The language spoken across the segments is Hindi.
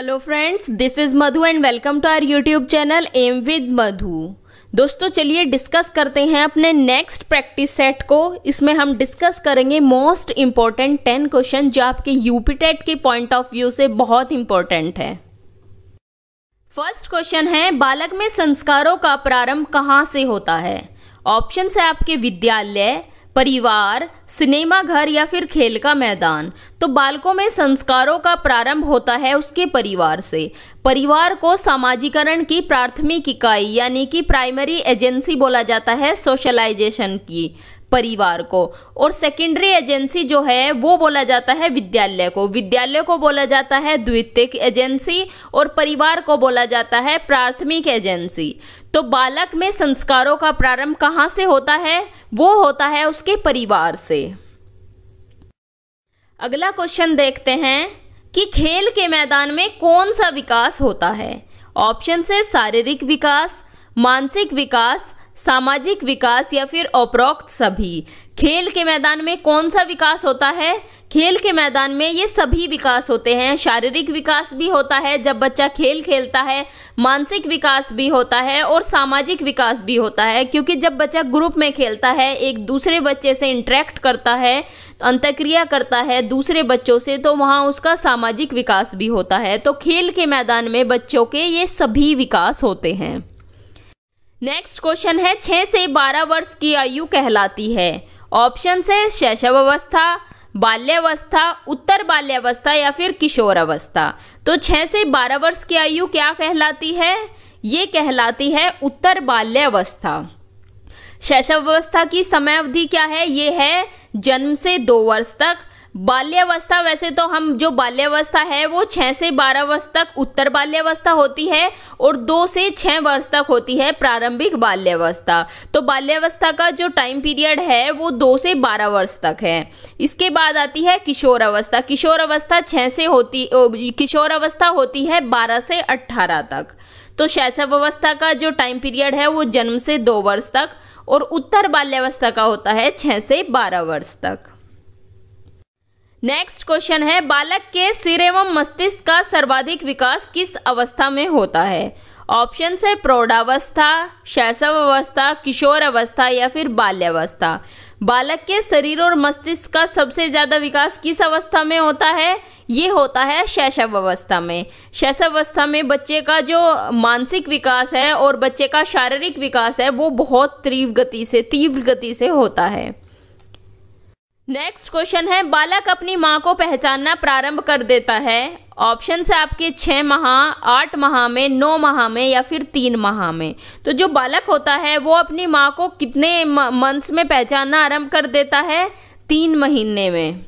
hello friends this is Madhu and welcome to our YouTube channel M with Madhu दोस्तों चलिए डिस्कस करते हैं अपने नेक्स्ट प्रैक्टिस सेट को इसमें हम डिस्कस करेंगे मोस्ट इम्पॉर्टेंट टेन क्वेश्चन जो आपके यूपी टेट के पॉइंट ऑफ व्यू से बहुत इम्पॉर्टेंट है फर्स्ट क्वेश्चन है बालक में संस्कारों का प्रारंभ कहाँ से होता है ऑप्शन है आपके विद्यालय परिवार सिनेमा घर या फिर खेल का मैदान तो बालकों में संस्कारों का प्रारंभ होता है उसके परिवार से परिवार को सामाजिकरण की प्राथमिक इकाई यानी कि प्राइमरी एजेंसी बोला जाता है सोशलाइजेशन की परिवार को और सेकेंडरी एजेंसी जो है वो बोला जाता है विद्यालय को विद्यालय को बोला जाता है द्वितीयक एजेंसी और परिवार को बोला जाता है प्राथमिक एजेंसी तो बालक में संस्कारों का प्रारंभ कहाँ से होता है वो होता है उसके परिवार से अगला क्वेश्चन देखते हैं कि खेल के मैदान में कौन सा विकास होता है ऑप्शन से शारीरिक विकास मानसिक विकास सामाजिक विकास या फिर उपरोक्त सभी खेल के मैदान में कौन सा विकास होता है खेल के मैदान में ये सभी विकास होते हैं शारीरिक विकास भी होता है जब बच्चा खेल खेलता है मानसिक विकास भी होता है और सामाजिक विकास भी होता है क्योंकि जब बच्चा ग्रुप में खेलता है एक दूसरे बच्चे से इंटरेक्ट करता है अंतक्रिया करता है दूसरे बच्चों से तो वहाँ उसका सामाजिक विकास भी होता है तो खेल के मैदान में बच्चों के ये सभी विकास होते हैं नेक्स्ट क्वेश्चन है छः से बारह वर्ष की आयु कहलाती है ऑप्शन है शैशव अवस्था बाल्यावस्था उत्तर बाल्यावस्था या फिर किशोर अवस्था तो छः से बारह वर्ष की आयु क्या कहलाती है ये कहलाती है उत्तर बाल्यावस्था शैशवावस्था की समय अवधि क्या है ये है जन्म से दो वर्ष तक बाल्यावस्था वैसे तो हम जो बाल्यावस्था है वो छः से बारह वर्ष तक उत्तर बाल्यावस्था होती है और दो से छः वर्ष तक होती है प्रारंभिक बाल्यावस्था तो बाल्यावस्था का जो टाइम पीरियड है वो दो से बारह वर्ष तक है इसके बाद आती है किशोर अवस्था किशोर अवस्था छः से होती किशोर अवस्था होती है बारह से अट्ठारह तक तो शैशव अवस्था का जो टाइम पीरियड है वो जन्म से दो वर्ष तक और उत्तर बाल्यावस्था का होता है छः से बारह वर्ष तक नेक्स्ट क्वेश्चन है बालक के सिर एवं मस्तिष्क का सर्वाधिक विकास किस अवस्था में होता है ऑप्शन है प्रौढ़ावस्था शैशव अवस्था किशोर अवस्था या फिर बाल्यावस्था बालक के शरीर और मस्तिष्क का सबसे ज़्यादा विकास किस अवस्था में होता है ये होता है शैशव अवस्था में शैशव अवस्था में बच्चे का जो मानसिक विकास है और बच्चे का शारीरिक विकास है वो बहुत तीव्र गति से तीव्र गति से होता है नेक्स्ट क्वेश्चन है बालक अपनी माँ को पहचानना प्रारंभ कर देता है ऑप्शन है आपके छः माह आठ माह में नौ माह में या फिर तीन माह में तो जो बालक होता है वो अपनी माँ को कितने मंथ्स में पहचानना आरंभ कर देता है तीन महीने में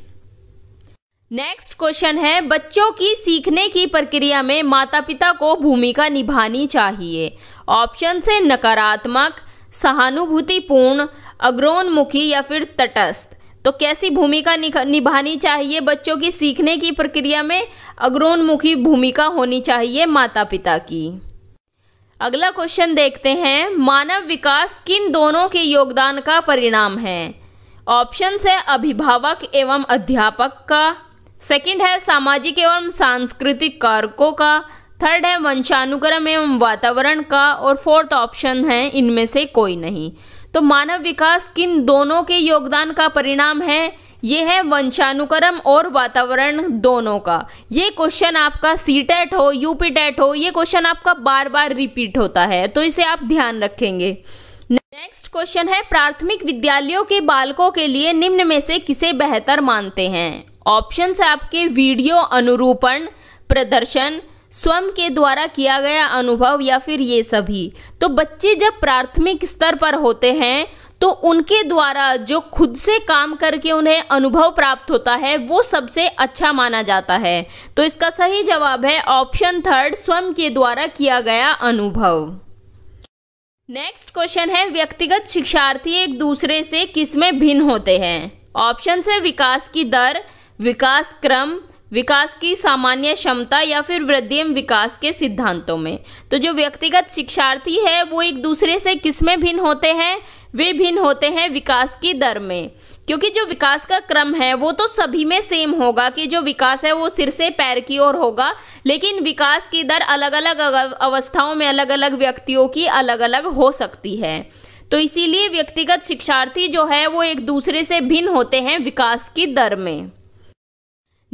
नेक्स्ट क्वेश्चन है बच्चों की सीखने की प्रक्रिया में माता पिता को भूमिका निभानी चाहिए ऑप्शन से नकारात्मक सहानुभूतिपूर्ण अग्रोन्मुखी या फिर तटस्थ तो कैसी भूमिका निभानी चाहिए बच्चों की सीखने की प्रक्रिया में अग्रोन्मुखी भूमिका होनी चाहिए माता पिता की अगला क्वेश्चन देखते हैं मानव विकास किन दोनों के योगदान का परिणाम है ऑप्शन है अभिभावक एवं अध्यापक का सेकंड है सामाजिक एवं सांस्कृतिक कारकों का थर्ड है वंशानुक्रम एवं वातावरण का और फोर्थ ऑप्शन है इनमें से कोई नहीं तो मानव विकास किन दोनों के योगदान का परिणाम है ये है वंशानुक्रम और वातावरण दोनों का ये क्वेश्चन आपका सी टेट e हो यूपी टेट e हो ये क्वेश्चन आपका बार बार रिपीट होता है तो इसे आप ध्यान रखेंगे नेक्स्ट क्वेश्चन है प्राथमिक विद्यालयों के बालकों के लिए निम्न में से किसे बेहतर मानते हैं ऑप्शन है आपके वीडियो अनुरूपण प्रदर्शन स्वयं के द्वारा किया गया अनुभव या फिर ये सभी तो बच्चे जब प्राथमिक स्तर पर होते हैं तो उनके द्वारा जो खुद से काम करके उन्हें अनुभव प्राप्त होता है वो सबसे अच्छा माना जाता है तो इसका सही जवाब है ऑप्शन थर्ड स्वयं के द्वारा किया गया अनुभव नेक्स्ट क्वेश्चन है व्यक्तिगत शिक्षार्थी एक दूसरे से किसमें भिन्न होते हैं ऑप्शन है विकास की दर विकास क्रम विकास की सामान्य क्षमता या फिर वृद्धि एवं विकास के सिद्धांतों में तो जो व्यक्तिगत शिक्षार्थी है वो एक दूसरे से किस में भिन्न होते हैं वे भिन्न होते हैं विकास की दर में क्योंकि जो विकास का क्रम है वो तो सभी में सेम होगा कि जो विकास है वो सिर से पैर की ओर होगा लेकिन विकास की दर अलग अलग अवस्थाओं में अलग अलग व्यक्तियों की अलग अलग हो सकती है तो इसीलिए व्यक्तिगत शिक्षार्थी जो है वो एक दूसरे से भिन्न होते हैं विकास की दर में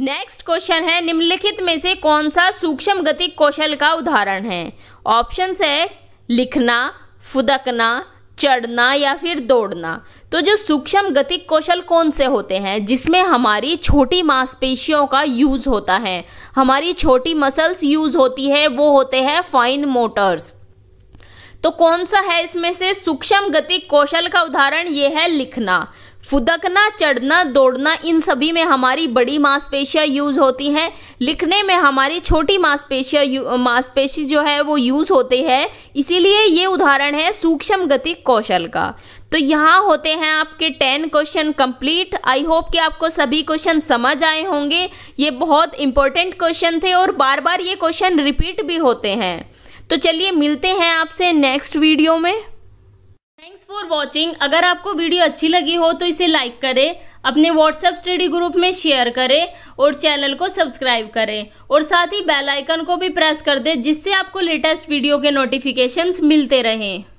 नेक्स्ट क्वेश्चन है निम्नलिखित में से कौन सा सूक्ष्म गतिक कौशल का उदाहरण है ऑप्शन है लिखना फुदकना चढ़ना या फिर दौड़ना तो जो सूक्ष्म गतिक कौशल कौन से होते हैं जिसमें हमारी छोटी मांसपेशियों का यूज़ होता है हमारी छोटी मसल्स यूज़ होती है वो होते हैं फाइन मोटर्स तो कौन सा है इसमें से सूक्ष्म गति कौशल का उदाहरण ये है लिखना फुदकना चढ़ना दौड़ना इन सभी में हमारी बड़ी मांसपेशियाँ यूज होती हैं लिखने में हमारी छोटी मांसपेशियाँ मांसपेशी जो है वो यूज होते हैं इसीलिए ये उदाहरण है सूक्ष्म गति कौशल का तो यहाँ होते हैं आपके ten question complete I hope कि आपको सभी क्वेश्चन समझ आए होंगे ये बहुत इंपॉर्टेंट क्वेश्चन थे और बार बार ये क्वेश्चन रिपीट भी होते हैं तो चलिए मिलते हैं आपसे नेक्स्ट वीडियो में थैंक्स फॉर वॉचिंग अगर आपको वीडियो अच्छी लगी हो तो इसे लाइक करें अपने व्हाट्सएप स्टडी ग्रुप में शेयर करें और चैनल को सब्सक्राइब करें और साथ ही बेल आइकन को भी प्रेस कर दें जिससे आपको लेटेस्ट वीडियो के नोटिफिकेशंस मिलते रहें